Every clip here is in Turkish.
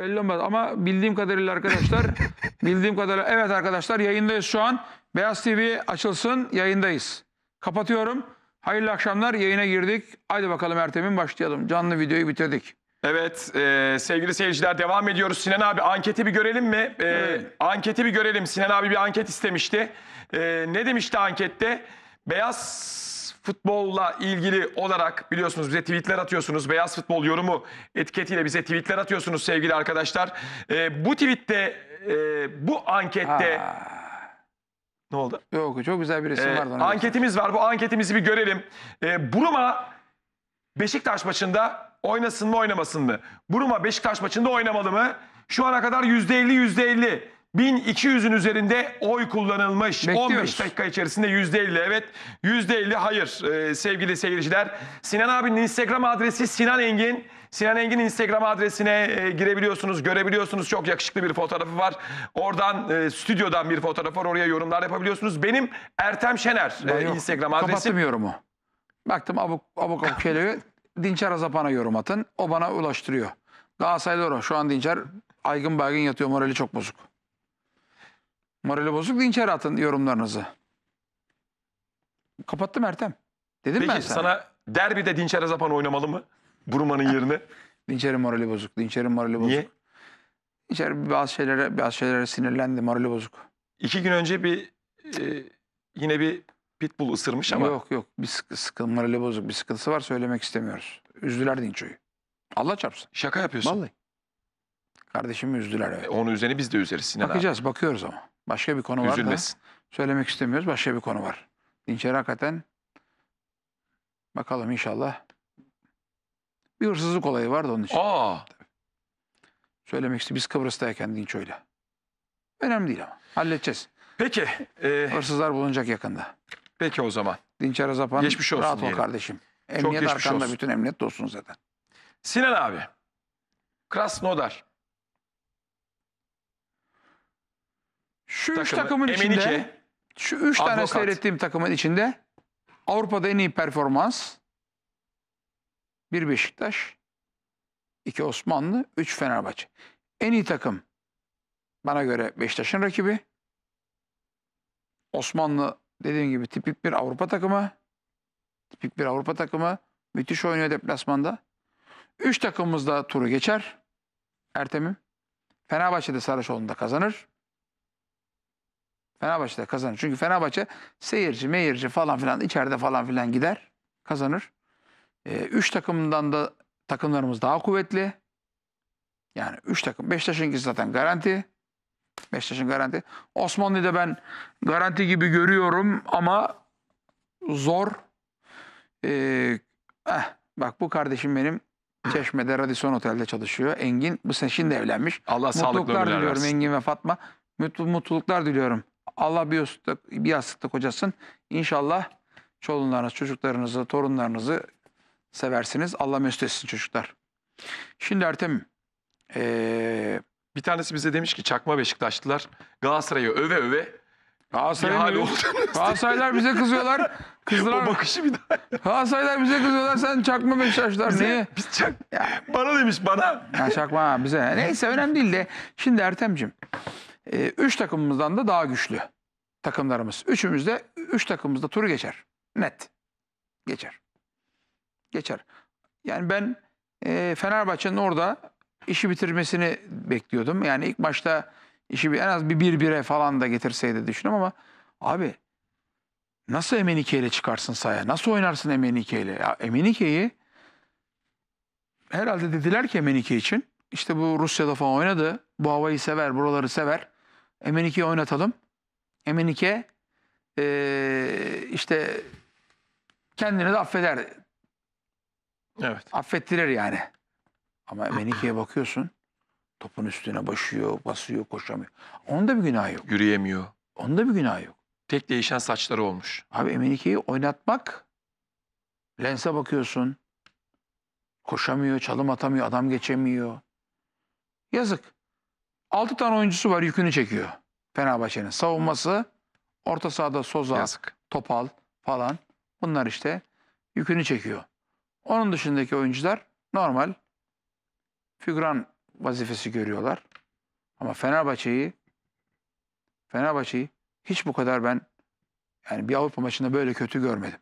Belli olmaz ama bildiğim kadarıyla arkadaşlar, bildiğim kadarıyla evet arkadaşlar yayındayız şu an. Beyaz TV açılsın yayındayız. Kapatıyorum. Hayırlı akşamlar yayına girdik. Haydi bakalım Ertem'in başlayalım. Canlı videoyu bitirdik. Evet e, sevgili seyirciler devam ediyoruz. Sinan abi anketi bir görelim mi? E, evet. Anketi bir görelim. Sinan abi bir anket istemişti. E, ne demişti ankette? Beyaz futbolla ilgili olarak biliyorsunuz bize tweetler atıyorsunuz. Beyaz Futbol yorumu etiketiyle bize tweetler atıyorsunuz sevgili arkadaşlar. E, bu tweette, e, bu ankette... Ha. Ne oldu? Yok çok güzel bir resim ee, vardı. Anketimiz var. Bu anketimizi bir görelim. Ee, Buruma Beşiktaş maçında oynasın mı oynamasın mı? Buruma Beşiktaş maçında oynamalı mı? Şu ana kadar %50 %50. 1200'ün üzerinde oy kullanılmış. Bekliyoruz. 15 dakika içerisinde %50 evet, %50 hayır ee, sevgili seyirciler. Sinan abinin Instagram adresi Sinan Engin. Sinan Engin Instagram adresine e, girebiliyorsunuz, görebiliyorsunuz. Çok yakışıklı bir fotoğrafı var. Oradan e, stüdyodan bir fotoğraf var. Oraya yorumlar yapabiliyorsunuz. Benim Ertem Şener e, yok, Instagram adresi. Kapattım yorumu. Baktım abuk abuk, abuk şeyleri. Dinçer Azapan'a yorum atın. O bana ulaştırıyor. Daha o. şu an Dinçer aygın baygın yatıyor. Morali çok bozuk. Morali bozuk linçlere atın yorumlarınızı. Kapattım Ertem. Dedim Peki ben sana. sana derbide Dinçer Azapan oynamalı mı? Burumanın yerine. Dinçer'in morali bozuk. Dinçer'in morali bozuk. Niye? Dinçer bazı şeylere, bazı şeylere sinirlendi. Morali bozuk. İki gün önce bir e, yine bir pitbull ısırmış ama. Yok yok. Bir sıkı, sıkı, morali bozuk. Bir sıkıntısı var söylemek istemiyoruz. Üzdüler Dinço'yu. Allah çarpsın. Şaka yapıyorsun. Vallahi. Kardeşimi üzdüler evet. E, onu üzerine biz de üzeriz Sinan Bakacağız abi. bakıyoruz ama. Başka bir konu Üzülmesin. var da söylemek istemiyoruz. Başka bir konu var. Dinçer hakikaten bakalım inşallah. Bir hırsızlık olayı vardı onun için. Aa. Söylemek istedim. Biz Kıbrıs'tayken Dinç öyle. Önemli değil ama. Halledeceğiz. Peki. E... Hırsızlar bulunacak yakında. Peki o zaman. Dinçer Azapan. Geçmiş olsun Rahat diyelim. ol kardeşim. Emniyet Çok geçmiş arkanda olsun. bütün emniyet dostun zaten. Sinan abi. Krasnodar. Şu takımı, üç takımın Emenike, içinde, şu üç tane seyrettiğim takımın içinde Avrupa'da en iyi performans bir Beşiktaş, iki Osmanlı, üç Fenerbahçe. En iyi takım bana göre Beşiktaş'ın rakibi. Osmanlı dediğim gibi tipik bir Avrupa takımı. Tipik bir Avrupa takımı. Müthiş oynuyor deplasmanda. Üç takımımız da turu geçer. Ertem'im. Fenerbahçe'de Sarıçoğlu'nda kazanır. Fenerbahçe kazanır. Çünkü Fenerbahçe seyirci, meyirci falan filan içeride falan filan gider. Kazanır. E, üç takımdan da takımlarımız daha kuvvetli. Yani üç takım. Beşiktaş'ınkisi zaten garanti. Beşiktaş'ın garanti. Osmanlı'da ben garanti gibi görüyorum ama zor. Ee, eh, bak bu kardeşim benim Çeşme'de Radisson Otel'de çalışıyor. Engin bu sene şimdi evlenmiş. Allah mutluluklar sağlıklı ömürler diliyorum Engin ve Fatma. mutluluklar diliyorum. Allah bir yastıkta, bir yastıkta kocasın. İnşallah çolunlarınız, çocuklarınızı, torunlarınızı seversiniz. Allah müstessin çocuklar. Şimdi Ertem, ee, bir tanesi bize demiş ki çakma Beşiktaşlılar Galatasaray'ı öve öve Galatasaray'ın oldu. Galatasaraylar bize kızıyorlar. kızlar. O bakışı bir daha. Galatasaraylar bize kızıyorlar. Sen çakma Beşiktaşlar. Bize, niye? Biz çak. Ya. Bana demiş bana. Ya çakma bize. Neyse önemli değil de. Şimdi Ertem'cim e, üç takımımızdan da daha güçlü takımlarımız. Üçümüzde, üç takımımızda turu geçer. Net. Geçer. Geçer. Yani ben e, Fenerbahçe'nin orada işi bitirmesini bekliyordum. Yani ilk başta işi en az bir bir bire falan da getirseydi düşünüyorum ama abi nasıl Emenike ile çıkarsın sahaya? Nasıl oynarsın Emenike ile? Ya Emenike'yi herhalde dediler ki Emenike için işte bu Rusya'da falan oynadı. Bu havayı sever, buraları sever. M2'yi oynatalım. M2 e, işte kendini de affeder. Evet. Affettirir yani. Ama M2'ye bakıyorsun topun üstüne başıyor, basıyor, koşamıyor. Onda bir günah yok. Yürüyemiyor. Onda bir günah yok. Tek değişen saçları olmuş. Abi M2'yi oynatmak lense bakıyorsun. Koşamıyor, çalım atamıyor, adam geçemiyor. Yazık. 6 tane oyuncusu var yükünü çekiyor Fenerbahçe'nin. Savunması orta sahada Soza, Yazık. Topal falan bunlar işte yükünü çekiyor. Onun dışındaki oyuncular normal figüran vazifesi görüyorlar. Ama Fenerbahçe'yi Fenerbahçe'yi hiç bu kadar ben yani bir Avrupa maçında böyle kötü görmedim.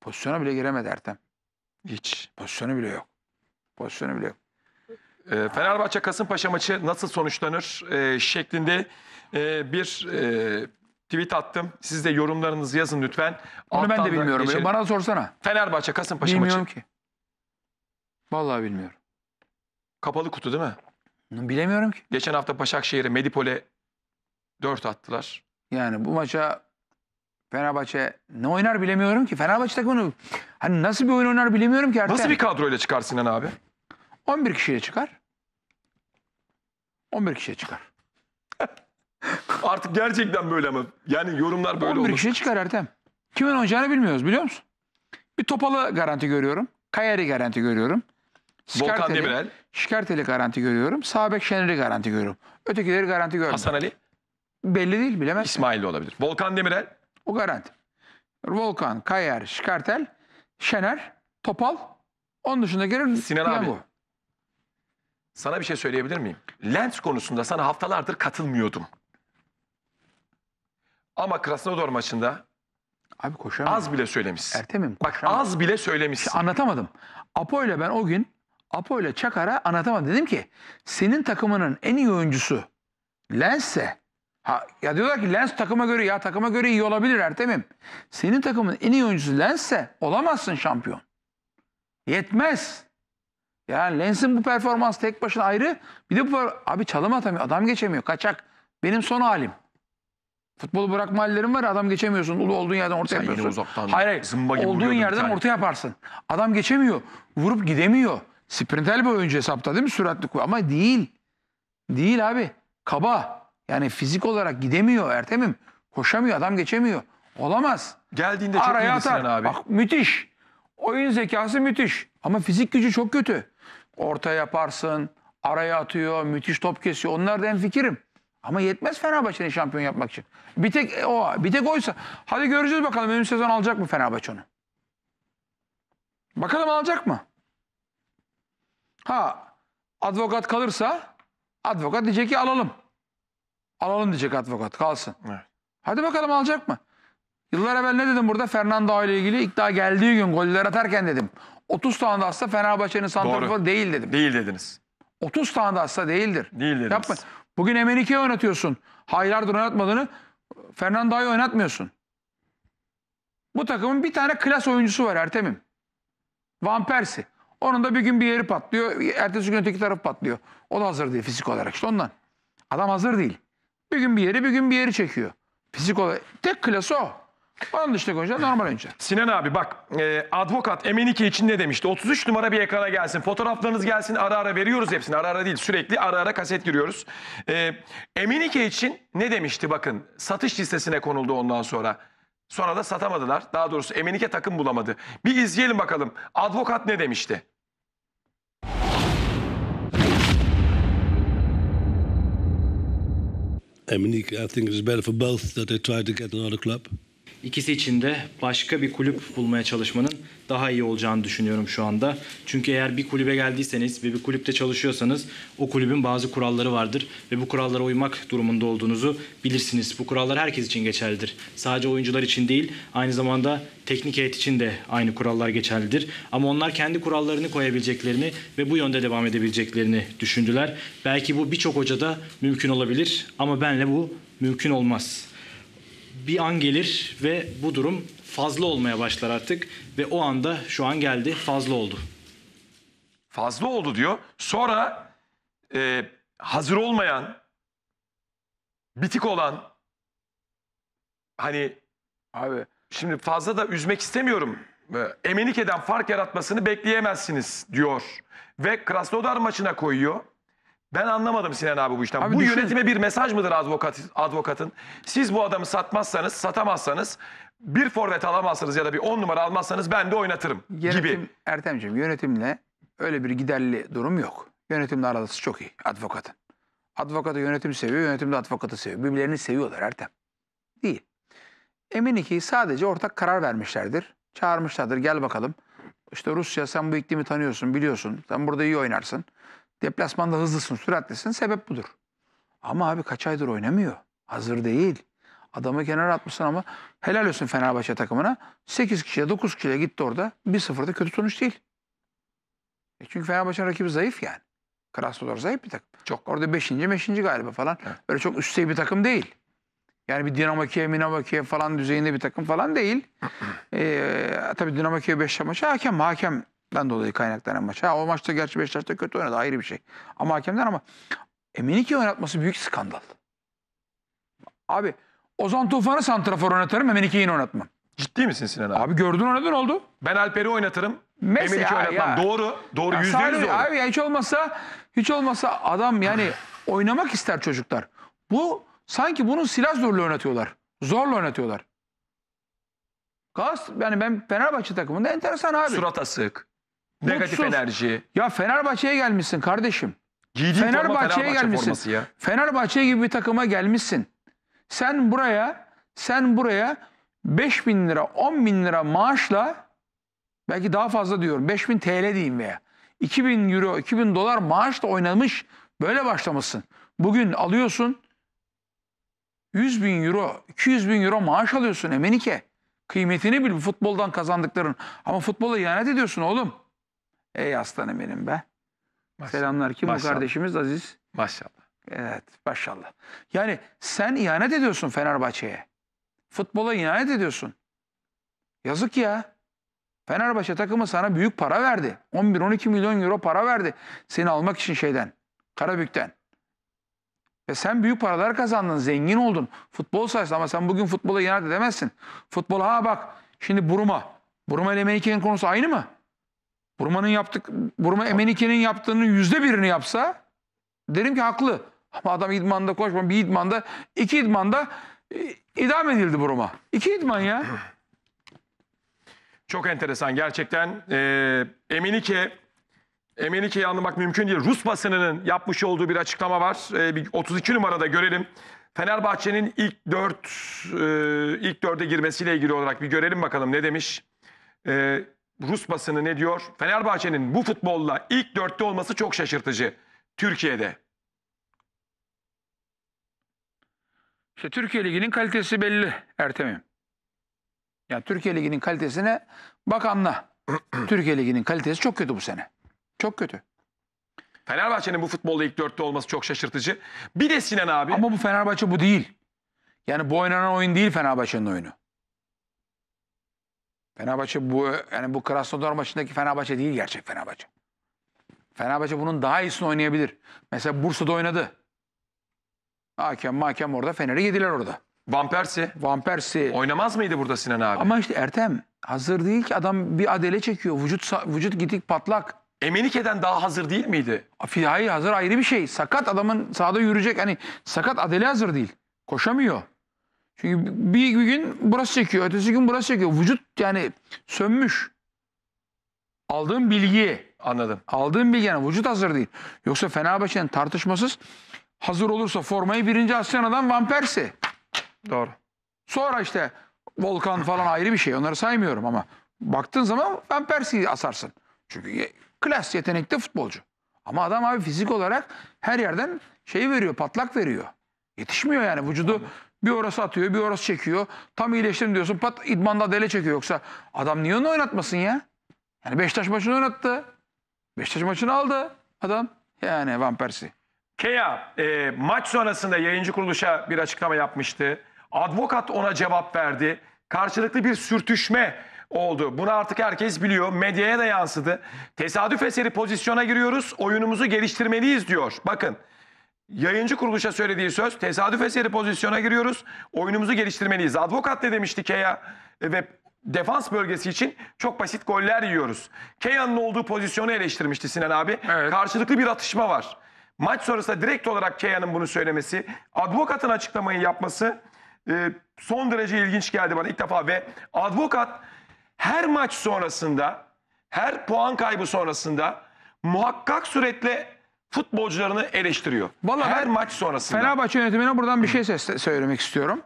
Pozisyona bile giremedi Ertem. Hiç. Pozisyonu bile yok. Pozisyonu bile yok. Ee, Fenerbahçe Kasımpaşa maçı nasıl sonuçlanır e, şeklinde e, bir e, tweet attım. Siz de yorumlarınızı yazın lütfen. Onu Alttan ben de bilmiyorum. geçelim. Bana sorsana. Fenerbahçe Kasımpaşa bilmiyorum maçı. ki. Vallahi bilmiyorum. Kapalı kutu değil mi? Bilemiyorum ki. Geçen hafta Başakşehir'e Medipol'e 4 attılar. Yani bu maça Fenerbahçe ne oynar bilemiyorum ki. Fenerbahçe takımını hani nasıl bir oyun oynar bilemiyorum ki. Ertem. Nasıl bir kadroyla çıkarsın Sinan abi? 11 kişiye çıkar. 11 kişiye çıkar. Artık gerçekten böyle mi? Yani yorumlar böyle 11 olur. 11 kişiye çıkar Ertem. Kimin oynayacağını bilmiyoruz biliyor musun? Bir Topal'ı garanti görüyorum. Kayeri garanti görüyorum. Skarteli, Volkan Demirel. Şikerteli garanti görüyorum. Sabek Şener'i garanti görüyorum. Ötekileri garanti görmüyorum. Hasan Ali? Belli değil bilemez. İsmail de olabilir. Volkan Demirel? O garanti. Volkan, Kayer, Şikartel, Şener, Topal. Onun dışında gelir. Sinan abi. Bu. Sana bir şey söyleyebilir miyim? Lens konusunda sana haftalardır katılmıyordum. Ama Krasnodar maçında Abi koşamadım. az bile söylemişsin. Ertemim Bak az bile söylemişsin. Şey, anlatamadım. Apo ile ben o gün Apo ile Çakar'a anlatamadım. Dedim ki senin takımının en iyi oyuncusu Lense ha, ya diyorlar ki Lens takıma göre ya takıma göre iyi olabilir Ertemim. Senin takımın en iyi oyuncusu Lens'se olamazsın şampiyon. Yetmez. Yani Lens'in bu performans tek başına ayrı. Bir de bu abi çalım atamıyor. Adam geçemiyor. Kaçak. Benim son halim. Futbolu bırakma hallerim var. Adam geçemiyorsun. Ulu olduğun yerden orta Sen yapıyorsun. uzaktan hayır hayır. olduğun yerden orta yaparsın. Adam geçemiyor. Vurup gidemiyor. Sprintel bir oyuncu hesapta değil mi? Süratli koy. Ama değil. Değil abi. Kaba. Yani fizik olarak gidemiyor Ertem'im. Koşamıyor. Adam geçemiyor. Olamaz. Geldiğinde çok iyi atar. abi. Bak müthiş. Oyun zekası müthiş. Ama fizik gücü çok kötü orta yaparsın, araya atıyor, müthiş top kesiyor. Onlar da en fikirim. Ama yetmez Fenerbahçe'nin şampiyon yapmak için. Bir tek e, o, bir tek oysa. Hadi göreceğiz bakalım önüm sezon alacak mı Fenerbahçe onu? Bakalım alacak mı? Ha, avukat kalırsa avukat diyecek ki alalım. Alalım diyecek avukat. kalsın. Evet. Hadi bakalım alacak mı? Yıllar evvel ne dedim burada Fernando ile ilgili ilk daha geldiği gün goller atarken dedim. 30 tane de atsa Fenerbahçe'nin santrafor değil dedim. Değil dediniz. 30 tane de atsa değildir. Değil dediniz. Yapma. Bugün Emenike'yi oynatıyorsun. Haylardır oynatmadığını Fernando'yu oynatmıyorsun. Bu takımın bir tane klas oyuncusu var Ertem'im. Van Persie. Onun da bir gün bir yeri patlıyor. Ertesi gün öteki taraf patlıyor. O da hazır değil fizik olarak işte ondan. Adam hazır değil. Bir gün bir yeri bir gün bir yeri çekiyor. Fizik olarak. Tek klası o. Onun dışında oyuncular normal oyuncular. Sinan abi bak e, avukat Emenike için ne demişti? 33 numara bir ekrana gelsin. Fotoğraflarınız gelsin ara ara veriyoruz hepsini. Ara ara değil sürekli ara ara kaset giriyoruz. E, Emenike için ne demişti bakın. Satış listesine konuldu ondan sonra. Sonra da satamadılar. Daha doğrusu Emenike takım bulamadı. Bir izleyelim bakalım. Advokat ne demişti? Emenike I think it's better for both that they try to get another club. İkisi için de başka bir kulüp bulmaya çalışmanın daha iyi olacağını düşünüyorum şu anda. Çünkü eğer bir kulübe geldiyseniz ve bir kulüpte çalışıyorsanız o kulübün bazı kuralları vardır ve bu kurallara uymak durumunda olduğunuzu bilirsiniz. Bu kurallar herkes için geçerlidir. Sadece oyuncular için değil, aynı zamanda teknik heyet için de aynı kurallar geçerlidir. Ama onlar kendi kurallarını koyabileceklerini ve bu yönde devam edebileceklerini düşündüler. Belki bu birçok hocada mümkün olabilir ama benle bu mümkün olmaz bir an gelir ve bu durum fazla olmaya başlar artık ve o anda şu an geldi fazla oldu. Fazla oldu diyor. Sonra e, hazır olmayan, bitik olan hani abi şimdi fazla da üzmek istemiyorum. E, Emenike'den fark yaratmasını bekleyemezsiniz diyor. Ve Krasnodar maçına koyuyor. Ben anlamadım Sinan abi bu işten. Abi bu düşün. yönetime bir mesaj mıdır advokat, advokatın? Siz bu adamı satmazsanız, satamazsanız, bir forvet alamazsanız ya da bir on numara almazsanız ben de oynatırım Yönetim, gibi. Ertem'ciğim yönetimle öyle bir giderli durum yok. Yönetimle aralısı çok iyi avukatın. Advokatı yönetim seviyor, yönetim de advokatı seviyor. Birbirlerini seviyorlar Ertem. Değil. Eminim ki sadece ortak karar vermişlerdir. Çağırmışlardır gel bakalım. İşte Rusya sen bu iklimi tanıyorsun, biliyorsun. Sen burada iyi oynarsın. Deplasmanda hızlısın, süratlisin. Sebep budur. Ama abi kaç aydır oynamıyor. Hazır değil. Adamı kenara atmışsın ama helal olsun Fenerbahçe takımına. 8 kişiye 9 kişiye gitti orada. 1-0'da kötü sonuç değil. E çünkü Fenerbahçe'nin rakibi zayıf yani. Krasnodar zayıf bir takım. Çok. Orada 5. 5. galiba falan. Evet. Böyle çok üst seviye bir takım değil. Yani bir Dinamo Kiev, Minamo Kiev falan düzeyinde bir takım falan değil. ee, tabii Dinamo Kiev 5 maçı hakem. Hakem ben dolayı kaynaklanan maç. Ha, o maçta gerçi Beşiktaş'ta kötü oynadı ayrı bir şey. Ama hakemler ama Emenike oynatması büyük skandal. Abi Ozan Tufan'ı santrafor oynatırım Emenike'yi yine oynatmam. Ciddi misin Sinan abi? Abi gördün oynadın oldu. Ben Alper'i oynatırım. Mesela Emelike oynatmam. Ya. Doğru. Doğru. Yüzde yüz doğru. Abi ya hiç olmazsa hiç olmazsa adam yani oynamak ister çocuklar. Bu sanki bunu silah zorla oynatıyorlar. Zorla oynatıyorlar. Gaz yani ben Fenerbahçe takımında enteresan abi. Surat asık. Negatif mutsuz. enerji. Ya Fenerbahçe'ye gelmişsin kardeşim. Giydiğin Fenerbahçe'ye Fenerbahçe gelmişsin. ya. Fenerbahçe gibi bir takıma gelmişsin. Sen buraya sen buraya 5 bin lira 10 bin lira maaşla belki daha fazla diyorum 5 bin TL diyeyim veya 2 bin euro 2 bin dolar maaşla oynamış böyle başlamışsın. Bugün alıyorsun 100 bin euro 200 bin euro maaş alıyorsun Emenike. Kıymetini bil futboldan kazandıkların ama futbola ihanet ediyorsun oğlum. Ey aslanım benim be. Maşallah. Selamlar ki maşallah. bu kardeşimiz Aziz? Maşallah. Evet maşallah. Yani sen ihanet ediyorsun Fenerbahçe'ye. Futbola ihanet ediyorsun. Yazık ya. Fenerbahçe takımı sana büyük para verdi. 11-12 milyon euro para verdi. Seni almak için şeyden. Karabük'ten. Ve sen büyük paralar kazandın, zengin oldun. Futbol sayesinde ama sen bugün futbola ihanet edemezsin. Futbol ha bak şimdi Buruma. Buruma ile Meiker'in konusu aynı mı? Burma'nın yaptık, Burma Emenike'nin yaptığının yüzde birini yapsa derim ki haklı. Ama adam idmanda koşma bir idmanda iki idmanda e, idam edildi Burma. İki idman ya. Çok enteresan gerçekten. Ee, Emenike Emenike'yi anlamak mümkün değil. Rus basınının yapmış olduğu bir açıklama var. Ee, bir 32 numarada görelim. Fenerbahçe'nin ilk dört e, ilk dörde girmesiyle ilgili olarak bir görelim bakalım ne demiş. Ee, Rus basını ne diyor? Fenerbahçe'nin bu futbolla ilk dörtte olması çok şaşırtıcı. Türkiye'de. İşte Türkiye Ligi'nin kalitesi belli Ertem'im. Yani Türkiye Ligi'nin kalitesine bak anla. Türkiye Ligi'nin kalitesi çok kötü bu sene. Çok kötü. Fenerbahçe'nin bu futbolda ilk dörtte olması çok şaşırtıcı. Bir de Sinan abi. Ama bu Fenerbahçe bu değil. Yani bu oynanan oyun değil Fenerbahçe'nin oyunu. Fenerbahçe bu yani bu Krasnodar maçındaki Fenerbahçe değil gerçek Fenerbahçe. Fenerbahçe bunun daha iyisini oynayabilir. Mesela Bursa'da oynadı. Hakem makem orada Fener'i yediler orada. Van Persie. Van Persie. Oynamaz mıydı burada Sinan abi? Ama işte Ertem hazır değil ki adam bir adele çekiyor. Vücut vücut gidik patlak. Emenike'den daha hazır değil miydi? Hayır hazır ayrı bir şey. Sakat adamın sahada yürüyecek hani sakat adele hazır değil. Koşamıyor. Çünkü bir, bir gün burası çekiyor, ötesi gün burası çekiyor. Vücut yani sönmüş. Aldığım bilgi. Anladım. Aldığım bilgi yani vücut hazır değil. Yoksa Fenerbahçe'nin tartışmasız hazır olursa formayı birinci Asya'dan Van Persie. Doğru. Sonra işte Volkan falan ayrı bir şey. Onları saymıyorum ama baktığın zaman Van Persie'yi asarsın. Çünkü klas yetenekli futbolcu. Ama adam abi fizik olarak her yerden şey veriyor, patlak veriyor. Yetişmiyor yani vücudu bir orası atıyor, bir orası çekiyor. Tam iyileştim diyorsun. Pat idmanda dele çekiyor yoksa. Adam niye onu oynatmasın ya? Yani Beşiktaş maçını oynattı. Beşiktaş maçını aldı adam. Yani Van Persie. Kea e, maç sonrasında yayıncı kuruluşa bir açıklama yapmıştı. Advokat ona cevap verdi. Karşılıklı bir sürtüşme oldu. Bunu artık herkes biliyor. Medyaya da yansıdı. Tesadüf eseri pozisyona giriyoruz. Oyunumuzu geliştirmeliyiz diyor. Bakın. Yayıncı kuruluşa söylediği söz tesadüf eseri pozisyona giriyoruz. Oyunumuzu geliştirmeliyiz. Advokat ne demişti Keya ve defans bölgesi için çok basit goller yiyoruz. Keya'nın olduğu pozisyonu eleştirmişti Sinan abi. Evet. Karşılıklı bir atışma var. Maç sonrasında direkt olarak Keya'nın bunu söylemesi, Advokat'ın açıklamayı yapması e, son derece ilginç geldi bana ilk defa ve Advokat her maç sonrasında, her puan kaybı sonrasında muhakkak suretle futbolcularını eleştiriyor. Vallahi Her ben maç sonrasında. Fenerbahçe yönetimine buradan bir şey söylemek istiyorum.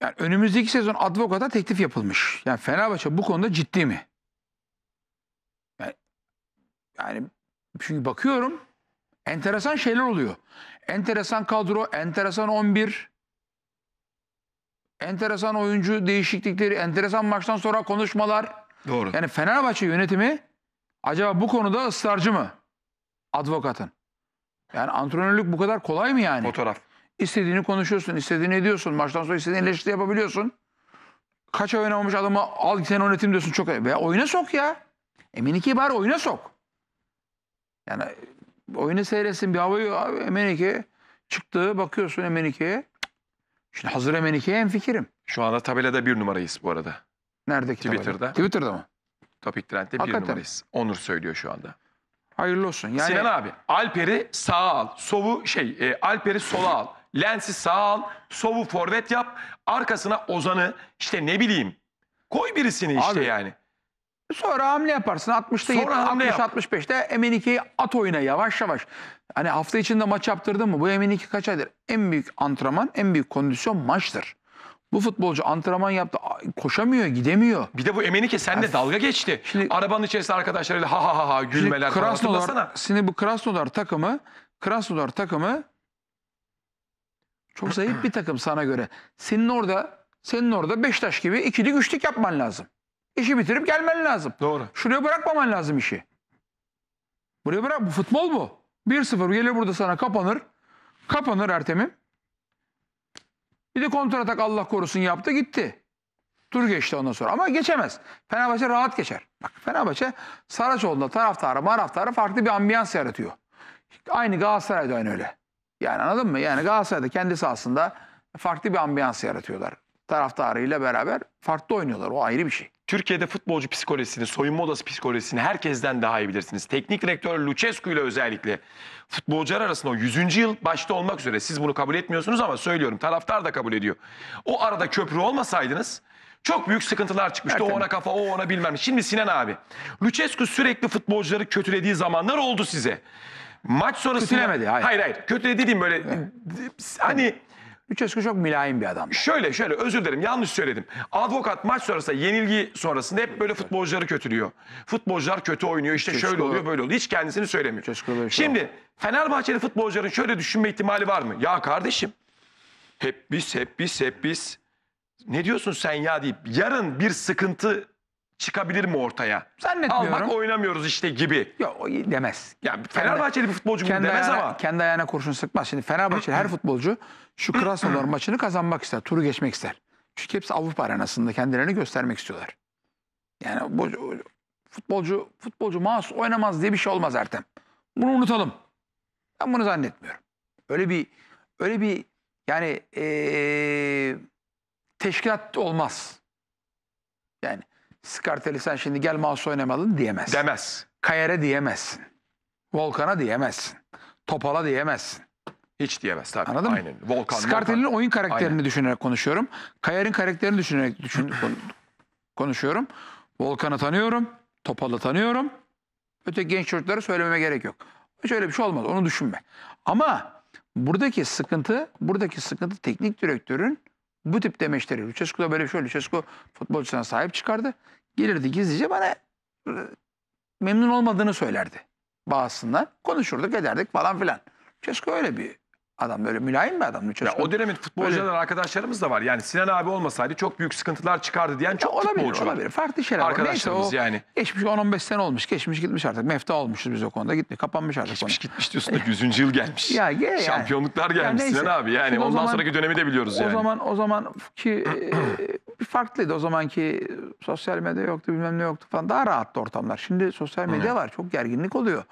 Yani önümüzdeki sezon Advokat'a teklif yapılmış. Yani Fenerbahçe bu konuda ciddi mi? Yani, yani çünkü bakıyorum enteresan şeyler oluyor. Enteresan kadro, enteresan 11, enteresan oyuncu değişiklikleri, enteresan maçtan sonra konuşmalar. Doğru. Yani Fenerbahçe yönetimi acaba bu konuda ısrarcı mı? advokatın. Yani antrenörlük bu kadar kolay mı yani? Fotoğraf. İstediğini konuşuyorsun, istediğini ediyorsun. Maçtan sonra istediğin eleştiri yapabiliyorsun. Kaç Kaça oynamamış adamı al sen oynatayım diyorsun çok. Veya oyuna sok ya. Emenike'yi bari oyuna sok. Yani oyunu seyretsin bir havayı Emenike çıktı bakıyorsun Emenike'ye. Şimdi hazır Emenike'ye en fikirim. Şu anda tabelada bir numarayız bu arada. Nerede Twitter'da. Tabela? Twitter'da mı? Topik Trend'de bir numarayız. Onur söylüyor şu anda. Hayırlı olsun. Yani... Sinan abi Alper'i sağa al. Sov'u şey e, Alper'i sola al. Lens'i sağa al. Sov'u forvet yap. Arkasına Ozan'ı işte ne bileyim. Koy birisini işte Abi, yani. Sonra hamle yaparsın. 60'ta 70, hamle 60, yap. 65'te Emenike'yi at oyuna yavaş yavaş. Hani hafta içinde maç yaptırdın mı? Bu Emenike kaç aydır? En büyük antrenman, en büyük kondisyon maçtır. Bu futbolcu antrenman yaptı, koşamıyor, gidemiyor. Bir de bu Emenike senle yani, dalga geçti. Şimdi, Arabanın içerisinde arkadaşlarıyla ha ha ha ha gülmeler şimdi Krasnodar, falan. Şimdi bu Krasnodar takımı, Krasnodar takımı çok zayıf bir takım sana göre. Senin orada, senin orada Beşiktaş gibi ikilik üçlük yapman lazım. İşi bitirip gelmen lazım. Doğru. Şuraya bırakmaman lazım işi. Buraya bırak. Bu futbol bu. 1-0 gelir burada sana kapanır. Kapanır Ertem'im. Bir de kontratak Allah korusun yaptı gitti. Tur geçti ondan sonra ama geçemez. Fenerbahçe rahat geçer. Bak Fenerbahçe Saraçoğlu'nda taraftarı maraftarı farklı bir ambiyans yaratıyor. Aynı Galatasaray'da aynı öyle. Yani anladın mı? Yani Galatasaray'da kendi sahasında farklı bir ambiyans yaratıyorlar taraftarıyla beraber farklı oynuyorlar. O ayrı bir şey. Türkiye'de futbolcu psikolojisini, soyunma odası psikolojisini herkesten daha iyi bilirsiniz. Teknik direktör Lucescu ile özellikle futbolcular arasında o 100. yıl başta olmak üzere siz bunu kabul etmiyorsunuz ama söylüyorum taraftar da kabul ediyor. O arada köprü olmasaydınız çok büyük sıkıntılar çıkmıştı. Evet, o ona kafa, o ona bilmem. Şimdi Sinan abi, Lucescu sürekli futbolcuları kötülediği zamanlar oldu size. Maç sonrası... Kötülemedi, hayır. Hayır hayır, kötüledi dediğim böyle... Evet. Hani Lucescu çok mülayim bir adam. Şöyle şöyle özür dilerim yanlış söyledim. Avukat maç sonrasında yenilgi sonrasında hep böyle futbolcuları kötülüyor. Futbolcular kötü oynuyor işte Lucescu. şöyle oluyor böyle oluyor. Hiç kendisini söylemiyor. Lucescu şey Şimdi Fenerbahçeli futbolcuların şöyle düşünme ihtimali var mı? Ya kardeşim hep biz hep biz hep biz ne diyorsun sen ya deyip yarın bir sıkıntı çıkabilir mi ortaya? Zannetmiyorum. Al oynamıyoruz işte gibi. Yok demez. Yani Fenerbahçeli bir futbolcu bunu kendi demez ayağına, ama. Kendi ayağına kurşun sıkmaz. Şimdi Fenerbahçeli her futbolcu şu Krasnodar maçını kazanmak ister. Turu geçmek ister. Çünkü hepsi Avrupa arenasında kendilerini göstermek istiyorlar. Yani bu, futbolcu futbolcu mouse oynamaz diye bir şey olmaz Ertem. Bunu unutalım. Ben bunu zannetmiyorum. Öyle bir öyle bir yani ee, teşkilat olmaz. Yani Skarteli sen şimdi gel mouse oynamalın diyemez. Demez. Kayere diyemezsin. Volkan'a diyemezsin. Topal'a diyemezsin. Hiç diyemez tabii. Anladın Aynen. mı? Volkan, Skarteli'nin oyun karakterini Aynen. düşünerek konuşuyorum. Kayer'in karakterini düşünerek düşün, konuşuyorum. Volkan'ı tanıyorum. Topal'ı tanıyorum. Öteki genç çocukları söylememe gerek yok. Şöyle bir şey olmaz. Onu düşünme. Ama buradaki sıkıntı, buradaki sıkıntı teknik direktörün bu tip demeçleri. Lucescu da böyle şöyle, şey. Lucescu futbolcusuna sahip çıkardı. Gelirdi gizlice bana e, memnun olmadığını söylerdi. Bağısından konuşurduk ederdik falan filan. Lucescu öyle bir Adam böyle mülayim bir adam. Ya o dönemin futbolcular böyle... arkadaşlarımız da var. Yani Sinan abi olmasaydı çok büyük sıkıntılar çıkardı diyen çok ya olabilir, futbolcu olabilir. var. Farklı şeyler Arkadaşlarımız var. Neyse, yani. Geçmiş 10-15 sene olmuş. Geçmiş gitmiş artık. Mefta olmuşuz biz o konuda. Gitti, kapanmış artık. Geçmiş konu. gitmiş diyorsun da 100. yıl gelmiş. Ya, ge, yani. Şampiyonluklar gelmiş ya, Sinan abi. Yani Şimdi ondan zaman, sonraki dönemi de biliyoruz yani. O zaman o zaman ki e, farklıydı. O zamanki sosyal medya yoktu bilmem ne yoktu falan. Daha rahattı ortamlar. Şimdi sosyal medya Hı. var. Çok gerginlik oluyor.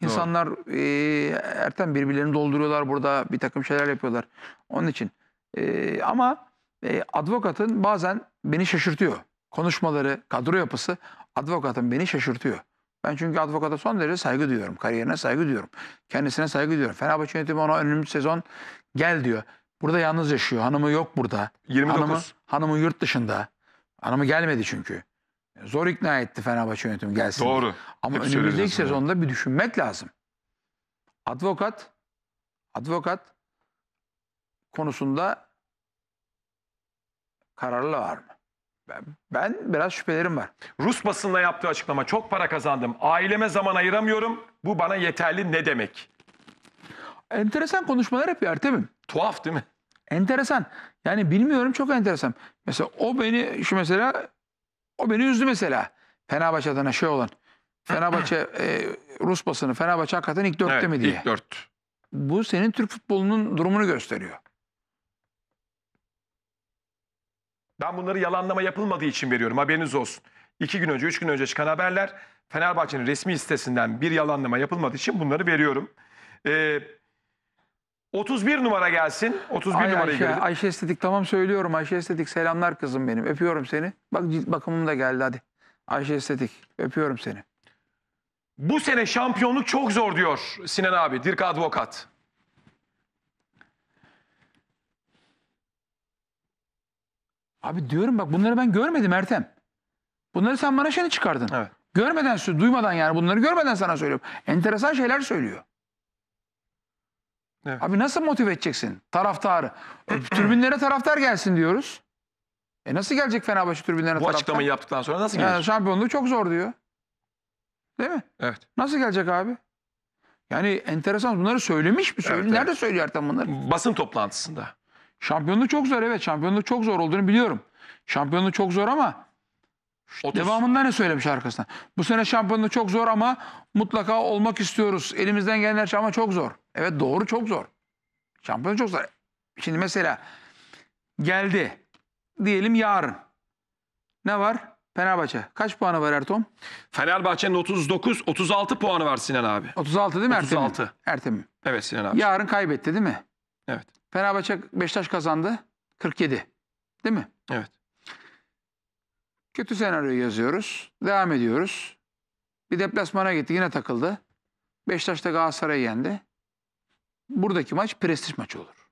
İnsanlar e, erten birbirlerini dolduruyorlar burada bir takım şeyler yapıyorlar. Onun için e, ama e, advokatın bazen beni şaşırtıyor. Konuşmaları, kadro yapısı advokatın beni şaşırtıyor. Ben çünkü advokata son derece saygı duyuyorum. Kariyerine saygı duyuyorum. Kendisine saygı duyuyorum. Fenerbahçe yönetimi ona önümüz sezon gel diyor. Burada yalnız yaşıyor. Hanımı yok burada. 29. Hanımı, hanımı yurt dışında. Hanımı gelmedi çünkü. Zor ikna etti Fenerbahçe yönetimi gelsin. Doğru. Ama Hep önümüzdeki sezonda bir düşünmek lazım. Advokat, advokat konusunda kararlı var mı? Ben, ben biraz şüphelerim var. Rus basında yaptığı açıklama çok para kazandım. Aileme zaman ayıramıyorum. Bu bana yeterli ne demek? Enteresan konuşmalar yapıyor Ertem'im. Tuhaf değil mi? Enteresan. Yani bilmiyorum çok enteresan. Mesela o beni şu mesela o beni üzdü mesela. Fenerbahçe adına şey olan. Fenerbahçe e, Rus basını Fenerbahçe hakikaten ilk dörtte evet, mi diye. ilk dört. Bu senin Türk futbolunun durumunu gösteriyor. Ben bunları yalanlama yapılmadığı için veriyorum haberiniz olsun. İki gün önce, üç gün önce çıkan haberler Fenerbahçe'nin resmi sitesinden bir yalanlama yapılmadığı için bunları veriyorum. Ee, 31 numara gelsin. 31 Ay numarayı Ayşe, görelim. Ayşe estetik tamam söylüyorum. Ayşe estetik selamlar kızım benim. Öpüyorum seni. Bak bakımım da geldi hadi. Ayşe estetik öpüyorum seni. Bu sene şampiyonluk çok zor diyor Sinan abi. Dirk Advokat. Abi diyorum bak bunları ben görmedim Ertem. Bunları sen bana şimdi çıkardın. Evet. Görmeden, duymadan yani bunları görmeden sana söylüyorum. Enteresan şeyler söylüyor. Evet. Abi nasıl motive edeceksin taraftarı? türbinlere taraftar gelsin diyoruz. E nasıl gelecek Fenerbahçe tribünlerine Bu taraftar? açıklamayı yaptıktan sonra nasıl gelecek? Yani şampiyonluğu çok zor diyor. Değil mi? Evet. Nasıl gelecek abi? Yani enteresan bunları söylemiş mi? Söyle, Evet, Nerede söylüyor Ertan bunları? Basın toplantısında. Şampiyonluğu çok zor evet. şampiyonluğu çok zor olduğunu biliyorum. Şampiyonluğu çok zor ama işte Devamında ne söylemiş arkasından? Bu sene şampiyonluk çok zor ama mutlaka olmak istiyoruz. Elimizden gelenler şey ama çok zor. Evet doğru çok zor. Şampiyonluk çok zor. Şimdi mesela geldi. Diyelim yarın. Ne var? Fenerbahçe. Kaç puanı var Ertom? Fenerbahçe'nin 39, 36 puanı var Sinan abi. 36 değil mi Ertem? 36. Ertem. Evet Sinan abi. Yarın kaybetti değil mi? Evet. Fenerbahçe Beşiktaş kazandı. 47. Değil mi? Evet. Kötü senaryoyu yazıyoruz. Devam ediyoruz. Bir deplasmana gitti yine takıldı. Beşiktaş'ta Galatasaray'ı yendi. Buradaki maç prestij maçı olur.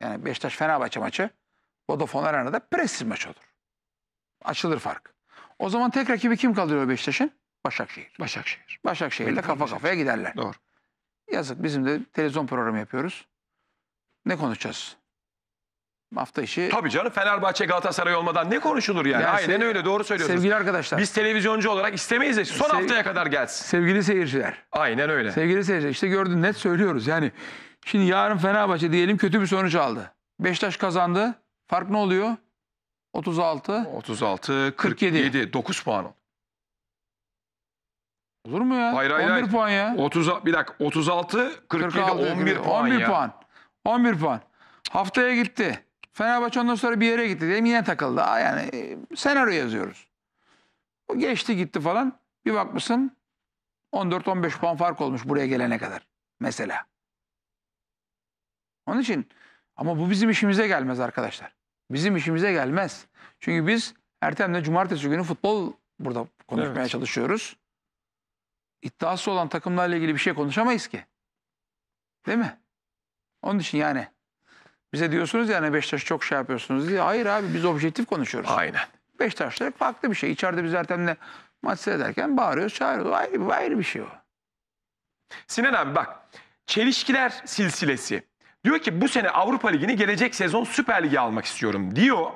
Yani Beşiktaş-Fenerbahçe maçı Vodafone Arena'da prestij maçı olur. Açılır fark. O zaman tek rakibi kim kalıyor Beşiktaş'ın? Başakşehir. Başakşehir. Başakşehir'le kafa Başakşehir. kafaya giderler. Doğru. Yazık bizim de televizyon programı yapıyoruz. Ne konuşacağız? hafta işi... Tabii canım Fenerbahçe Galatasaray olmadan ne konuşulur yani? yani Aynen öyle doğru söylüyorsunuz. Sevgili arkadaşlar. Biz televizyoncu olarak istemeyiz de son Sev... haftaya kadar gelsin. Sevgili seyirciler. Aynen öyle. Sevgili seyirciler işte gördün net söylüyoruz yani. Şimdi yarın Fenerbahçe diyelim kötü bir sonuç aldı. Beşiktaş kazandı. Fark ne oluyor? 36. 36, 47. 47 9 puan. Olur mu ya? Hayır, hayır, 11 hayır. puan ya. 30, bir dakika 36, 47, 46, 11 puan 11 ya. puan. 11 puan. Haftaya gitti. Fenerbahçe ondan sonra bir yere gitti diyelim yine takıldı. Yani e, senaryo yazıyoruz. O geçti gitti falan. Bir bakmışsın 14-15 puan fark olmuş buraya gelene kadar mesela. Onun için ama bu bizim işimize gelmez arkadaşlar. Bizim işimize gelmez. Çünkü biz Ertem'le cumartesi günü futbol burada konuşmaya evet. çalışıyoruz. İddiası olan takımlarla ilgili bir şey konuşamayız ki. Değil mi? Onun için yani bize diyorsunuz yani Beşiktaş çok şey yapıyorsunuz diye. Hayır abi biz objektif konuşuyoruz. Aynen. Beşiktaşlar farklı bir şey. İçeride biz ertemle de maç seyrederken bağırıyoruz, çağırıyoruz. Ayrı, ayrı bir şey o. Sinan abi bak. Çelişkiler silsilesi. Diyor ki bu sene Avrupa Ligi'ni gelecek sezon Süper Lig'e almak istiyorum diyor.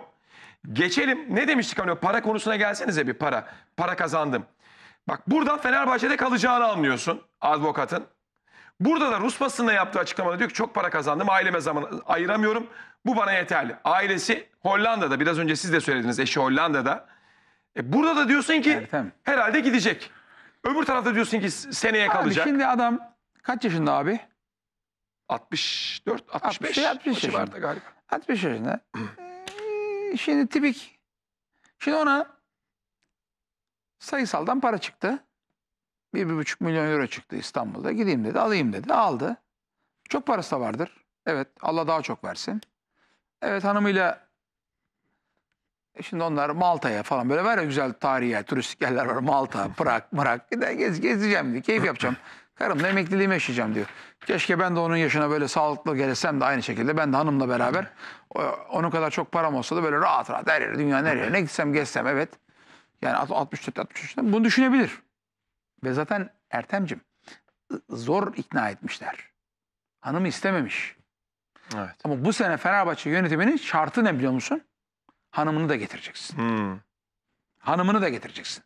Geçelim. Ne demiştik hani para konusuna gelsenize bir para. Para kazandım. Bak burada Fenerbahçe'de kalacağını anlıyorsun avukatın. Burada da Rus basında yaptığı açıklamada diyor ki çok para kazandım aileme zaman ayıramıyorum. Bu bana yeterli. Ailesi Hollanda'da biraz önce siz de söylediniz eşi Hollanda'da. E burada da diyorsun ki evet, herhalde gidecek. Öbür tarafta diyorsun ki seneye abi kalacak. Şimdi adam kaç yaşında abi? 64, 65. 60, yaşında. Galiba. 65 yaşında. ee, şimdi tipik. Şimdi ona sayısaldan para çıktı bir, bir buçuk milyon euro çıktı İstanbul'da. Gideyim dedi alayım dedi aldı. Çok parası da vardır. Evet Allah daha çok versin. Evet hanımıyla e, şimdi onlar Malta'ya falan böyle var ya güzel tarihi turistik yerler var. Malta, Prag, Mırak. Gez, gezeceğim diyor. Keyif yapacağım. Karımla emekliliğimi yaşayacağım diyor. Keşke ben de onun yaşına böyle sağlıklı gelsem de aynı şekilde ben de hanımla beraber onun kadar çok param olsa da böyle rahat rahat her yere dünyanın her yerine gitsem gezsem evet. Yani 64 63 bunu düşünebilir. Ve zaten Ertem'cim zor ikna etmişler. hanım istememiş. Evet. Ama bu sene Fenerbahçe yönetiminin şartı ne biliyor musun? Hanımını da getireceksin. Hmm. Hanımını da getireceksin.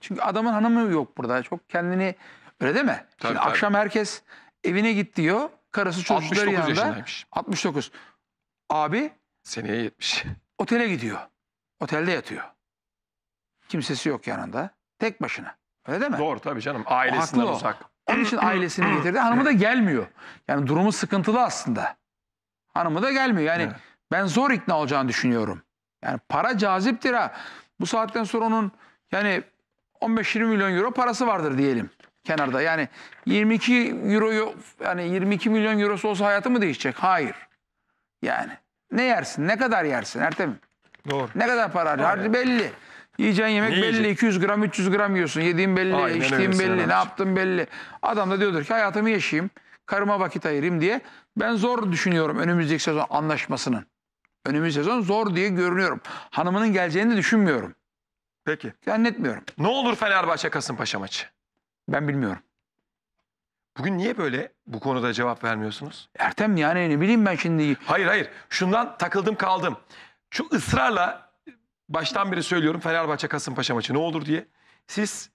Çünkü adamın hanımı yok burada. Çok kendini öyle deme. Tabii, Şimdi tabii. akşam herkes evine git diyor. Karısı çocukları yanında. 69 69. Abi. Seneye 70. Otele gidiyor. Otelde yatıyor. Kimsesi yok yanında. Tek başına. Öyle değil mi? Doğru tabii canım. Ailesinden uzak. Onun için ailesini getirdi. Hanımı da gelmiyor. Yani durumu sıkıntılı aslında. Hanımı da gelmiyor. Yani Evet. ben zor ikna olacağını düşünüyorum. Yani para caziptir ha. Bu saatten sonra onun yani 15-20 milyon euro parası vardır diyelim kenarda. Yani 22 euroyu yani 22 milyon eurosu olsa hayatı mı değişecek? Hayır. Yani ne yersin? Ne kadar yersin Ertem'im? Doğru. Ne kadar para harcar? Belli. Yiyeceğin yemek Ne belli. yiyecek? 200 gram, 300 gram yiyorsun. Yediğin belli, Aynen içtiğin belli, ne abiciğim. belli. Adam da diyordur ki hayatımı yaşayayım, karıma vakit ayırayım diye. Ben zor düşünüyorum önümüzdeki sezon anlaşmasının. Önümüzdeki sezon zor diye görünüyorum. Hanımının geleceğini de düşünmüyorum. Peki. Zannetmiyorum. Ne olur Fenerbahçe Kasımpaşa maçı? Ben bilmiyorum. Bugün niye böyle bu konuda cevap vermiyorsunuz? Ertem yani ne bileyim ben şimdi. Hayır hayır. Şundan takıldım kaldım. Şu ısrarla baştan beri söylüyorum Fenerbahçe Kasımpaşa maçı ne olur diye. Siz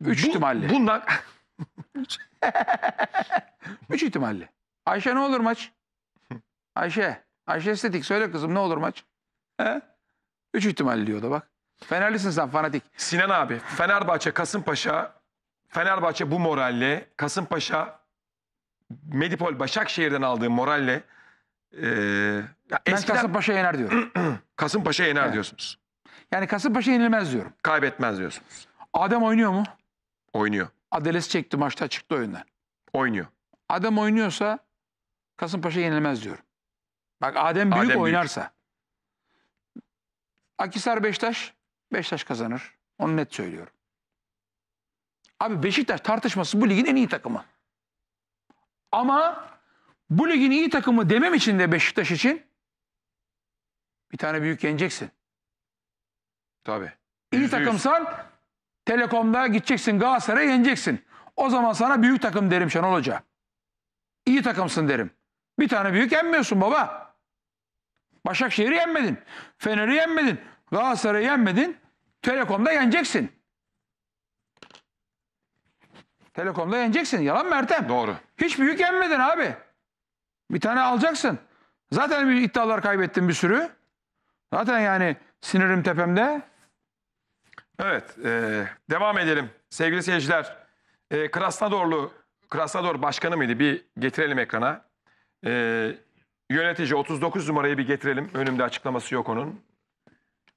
üç Bu- ihtimalle. bundan üç ihtimalle. Ayşe ne olur maç? Ayşe. Ayşe estetik söyle kızım ne olur maç? He? Üç ihtimalle diyor da bak. Fenerlisin sen fanatik. Sinan abi Fenerbahçe Kasımpaşa Fenerbahçe bu moralle Kasımpaşa Medipol Başakşehir'den aldığı moralle ee, ya Ben eskiden Kasımpaşa yener diyorum. Kasımpaşa yener diyorsunuz. Yani Kasımpaşa yenilmez diyorum. Kaybetmez diyorsunuz. Adem oynuyor mu? Oynuyor. Adeles çekti maçta çıktı oyundan. Oynuyor. Adem oynuyorsa Kasımpaşa yenilmez diyorum. Bak Adem büyük Adem büyük. oynarsa. Akisar Beşiktaş, Beşiktaş kazanır. Onu net söylüyorum. Abi Beşiktaş tartışması bu ligin en iyi takımı. Ama bu ligin iyi takımı demem için de Beşiktaş için bir tane büyük yeneceksin. Tabii. İyi takımsan Telekom'da gideceksin Galatasaray'a yeneceksin. O zaman sana büyük takım derim Şenol Hoca. İyi takımsın derim. Bir tane büyük yenmiyorsun baba. Başakşehir'i yenmedin. Fener'i yenmedin. Galatasaray'ı yenmedin. Telekom'da yeneceksin. Telekom'da yeneceksin. Yalan Mertem. Doğru. Hiç büyük yenmedin abi. Bir tane alacaksın. Zaten bir iddialar kaybettim bir sürü. Zaten yani sinirim tepemde. Evet, e, devam edelim. Sevgili seyirciler, e, Krasnodorlu, Krasnodar Başkanı mıydı? Bir getirelim ekrana. E, yönetici 39 numarayı bir getirelim. Önümde açıklaması yok onun.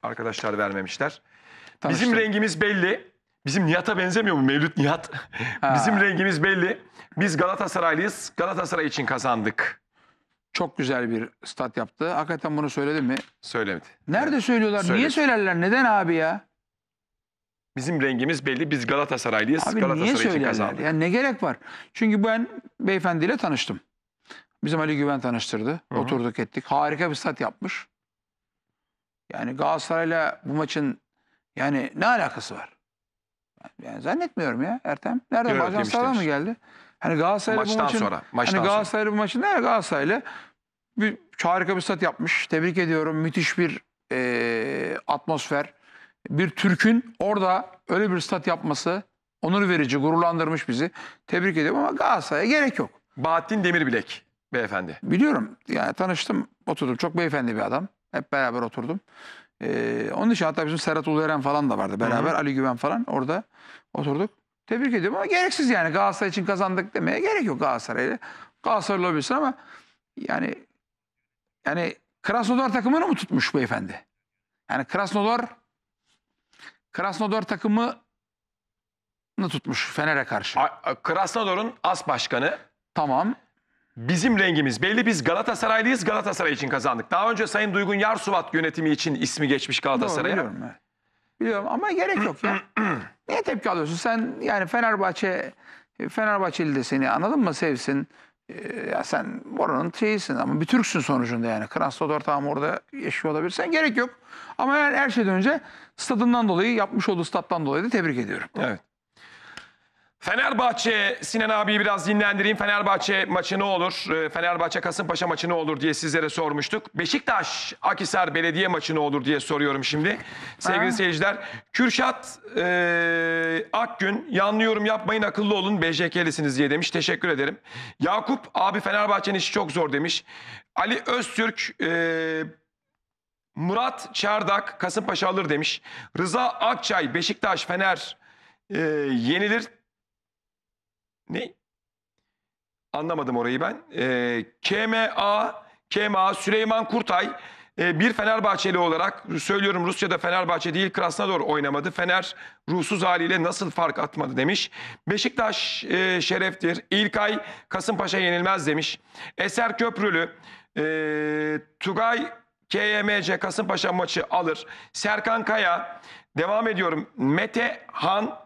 Arkadaşlar vermemişler. Tanıştım. Bizim rengimiz belli. Bizim Nihat'a benzemiyor mu Mevlüt Nihat? Ha. Bizim rengimiz belli. Biz Galatasaraylıyız. Galatasaray için kazandık. Çok güzel bir stat yaptı. Hakikaten bunu söyledi mi? Söylemedi. Nerede söylüyorlar? Söyledi. Niye söylerler? Neden abi ya? Bizim rengimiz belli. Biz Galatasaraylıyız. Abi Galatasaray niye için kazandık. Yani ne gerek var? Çünkü ben beyefendiyle tanıştım. Bizim Ali Güven tanıştırdı. Hı-hı. Oturduk ettik. Harika bir stat yapmış. Yani Galatasaray'la bu maçın yani ne alakası var? Yani zannetmiyorum ya Ertem. Nereden? Yok, Ajanslardan mı geldi? Hani Galatasaray'la bu Maçtan maçın... sonra, maçtan hani sonra. Galatasaray'la bu maçın nerede? Galatasaray'la bir, harika bir stat yapmış. Tebrik ediyorum. Müthiş bir e, atmosfer. Bir Türk'ün orada öyle bir stat yapması onur verici, gururlandırmış bizi. Tebrik ediyorum ama Galatasaray'a gerek yok. Bahattin Demirbilek beyefendi. Biliyorum. Yani tanıştım, oturdum. Çok beyefendi bir adam. Hep beraber oturdum. Ee, onun dışında hatta bizim Serhat Uluyeren falan da vardı beraber. Hı hı. Ali Güven falan orada oturduk. Tebrik ediyorum ama gereksiz yani Galatasaray için kazandık demeye gerek yok Galatasaray'la. Galatasaray lobisi ama yani yani Krasnodar takımını mı tutmuş beyefendi? Yani Krasnodar Krasnodar takımı tutmuş Fener'e karşı. A- Krasnodar'ın as başkanı. Tamam. Bizim rengimiz belli biz Galatasaraylıyız Galatasaray için kazandık. Daha önce Sayın Duygun Yarsuvat yönetimi için ismi geçmiş Galatasaray'a. Doğru, biliyorum. biliyorum ama gerek yok ya. Niye tepki alıyorsun? Sen yani Fenerbahçe Fenerbahçeli de seni anladın mı sevsin. Ee, ya sen oranın şeysin ama bir Türksün sonucunda yani. Krasnodar tamam orada yaşıyor olabilirsen gerek yok. Ama yani her şeyden önce stadından dolayı yapmış olduğu stattan dolayı da tebrik ediyorum. Evet. Fenerbahçe, Sinan abiyi biraz dinlendireyim. Fenerbahçe maçı ne olur? Ee, Fenerbahçe Kasımpaşa maçı ne olur diye sizlere sormuştuk. Beşiktaş, Akisar Belediye maçı ne olur diye soruyorum şimdi. Sevgili ha. seyirciler, Kürşat e, Akgün, yanlıyorum yapmayın akıllı olun BJK'lisiniz diye demiş. Teşekkür ederim. Yakup, abi Fenerbahçe'nin işi çok zor demiş. Ali Öztürk, e, Murat Çardak, Kasımpaşa alır demiş. Rıza Akçay, Beşiktaş, Fener e, yenilir ne? Anlamadım orayı ben. E, ee, KMA, KMA Süleyman Kurtay e, bir Fenerbahçeli olarak söylüyorum Rusya'da Fenerbahçe değil Krasnodar oynamadı. Fener ruhsuz haliyle nasıl fark atmadı demiş. Beşiktaş e, şereftir. İlkay Kasımpaşa yenilmez demiş. Eser Köprülü, e, Tugay KYMC Kasımpaşa maçı alır. Serkan Kaya, devam ediyorum. Mete Han,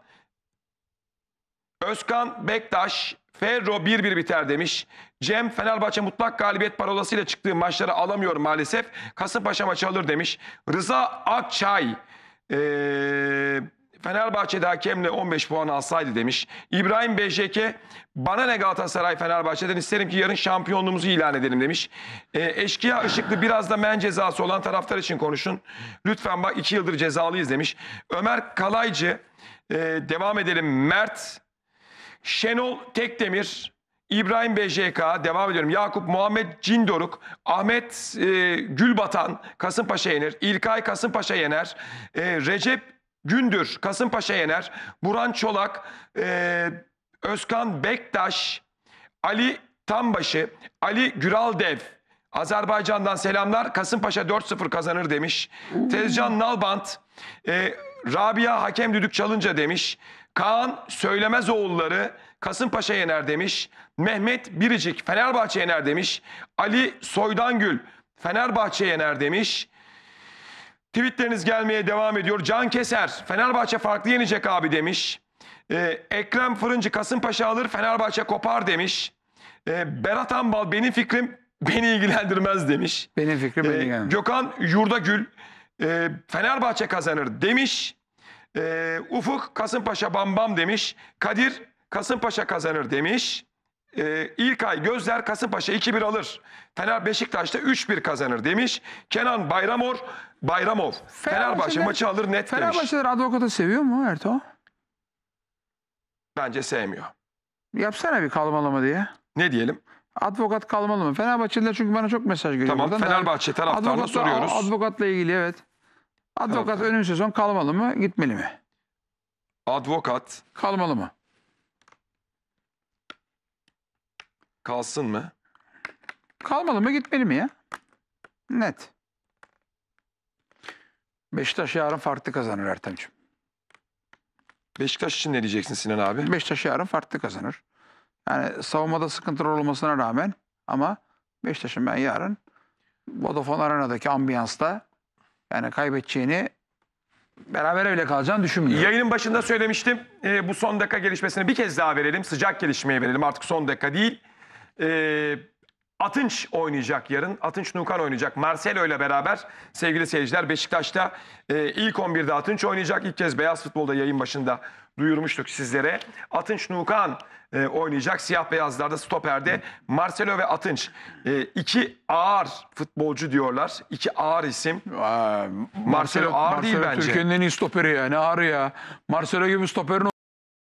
Özkan Bektaş Ferro 1-1 biter demiş. Cem Fenerbahçe mutlak galibiyet parolasıyla çıktığı maçları alamıyor maalesef. Kasımpaşa maçı alır demiş. Rıza Akçay ee, Fenerbahçe'de hakemle 15 puan alsaydı demiş. İbrahim Bejeke bana ne Galatasaray Fenerbahçe'den isterim ki yarın şampiyonluğumuzu ilan edelim demiş. E, eşkıya ışıklı biraz da men cezası olan taraftar için konuşun. Lütfen bak 2 yıldır cezalıyız demiş. Ömer Kalaycı e, devam edelim Mert Şenol Tekdemir, İbrahim BJK, devam ediyorum. Yakup Muhammed Cindoruk, Ahmet e, Gülbatan Kasımpaşa yener. İlkay Kasımpaşa yener. E, Recep Gündür Kasımpaşa yener. Buran Çolak, e, Özkan Bektaş, Ali Tambaşı, Ali Güraldev. Azerbaycan'dan selamlar. Kasımpaşa 4-0 kazanır demiş. Tezcan Nalbant, e, Rabia Hakem Düdük Çalınca demiş. Kaan Söylemez oğulları Kasımpaşa yener demiş. Mehmet Biricik Fenerbahçe yener demiş. Ali Soydangül Fenerbahçe yener demiş. Tweetleriniz gelmeye devam ediyor. Can Keser Fenerbahçe farklı yenecek abi demiş. Ee, Ekrem Fırıncı Kasımpaşa alır Fenerbahçe kopar demiş. Ee, Berat Ambal benim fikrim beni ilgilendirmez demiş. Benim fikrim beni ee, ilgilendirmez. Gökhan Yurdagül e, Fenerbahçe kazanır demiş. Ee, Ufuk Kasımpaşa bambam demiş. Kadir Kasımpaşa kazanır demiş. Ee, İlkay Gözler Kasımpaşa 2-1 alır. Fener Beşiktaş'ta 3-1 kazanır demiş. Kenan Bayramor Bayramov Fenerbahçe maçı alır net demiş. Fenerbahçeler Advokat'ı seviyor mu Erto? Bence sevmiyor. Yapsana bir kalmalama diye. Ne diyelim? Advokat kalmalı mı? Fenerbahçeliler çünkü bana çok mesaj geliyor. Tamam buradan. Fenerbahçe taraftarına soruyoruz. Advokatla ilgili evet. Advokat evet. önüm sezon kalmalı mı, gitmeli mi? Advokat Kalmalı mı? kalsın mı? Kalmalı mı, gitmeli mi ya? Net. Beşiktaş yarın farklı kazanır Ertem'ciğim. Beşiktaş için ne diyeceksin Sinan abi? Beşiktaş yarın farklı kazanır. Yani savunmada sıkıntılar olmasına rağmen ama Beşiktaş'ın ben yarın Vodafone Arena'daki ambiyansta yani kaybedeceğini beraber öyle kalacağını düşünmüyorum. Yayının başında söylemiştim. E, bu son dakika gelişmesini bir kez daha verelim. Sıcak gelişmeyi verelim. Artık son dakika değil. E, Atınç oynayacak yarın. Atınç Nukan oynayacak. Marcelo ile beraber sevgili seyirciler Beşiktaş'ta e, ilk 11'de Atınç oynayacak. İlk kez Beyaz Futbol'da yayın başında duyurmuştuk sizlere. Atınç Nukan e, oynayacak. Siyah beyazlarda stoperde Marcelo ve Atınç. E, iki ağır futbolcu diyorlar. İki ağır isim. Marcelo, Marcelo ağır Marcelo değil bence. Türkiye'nin en iyi stoperi ya. Ne ağır ya. Marcelo gibi stoperin